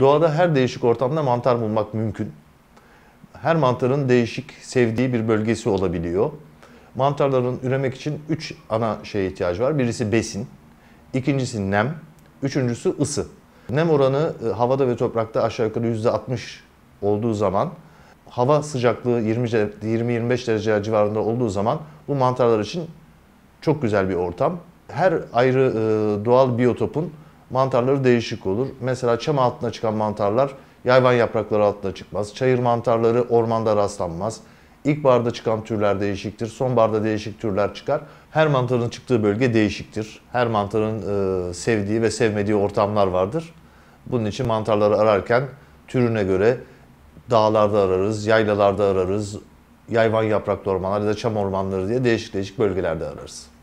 Doğada her değişik ortamda mantar bulmak mümkün. Her mantarın değişik sevdiği bir bölgesi olabiliyor. Mantarların üremek için 3 ana şeye ihtiyacı var. Birisi besin, ikincisi nem, üçüncüsü ısı. Nem oranı e, havada ve toprakta aşağı yukarı %60 olduğu zaman hava sıcaklığı 20-25 derece civarında olduğu zaman bu mantarlar için çok güzel bir ortam. Her ayrı e, doğal biyotopun mantarları değişik olur. Mesela çam altına çıkan mantarlar yayvan yaprakları altına çıkmaz. Çayır mantarları ormanda rastlanmaz. İlkbaharda çıkan türler değişiktir. Sonbaharda değişik türler çıkar. Her mantarın çıktığı bölge değişiktir. Her mantarın e, sevdiği ve sevmediği ortamlar vardır. Bunun için mantarları ararken türüne göre dağlarda ararız, yaylalarda ararız, yayvan yapraklı ormanlar ya da çam ormanları diye değişik değişik bölgelerde ararız.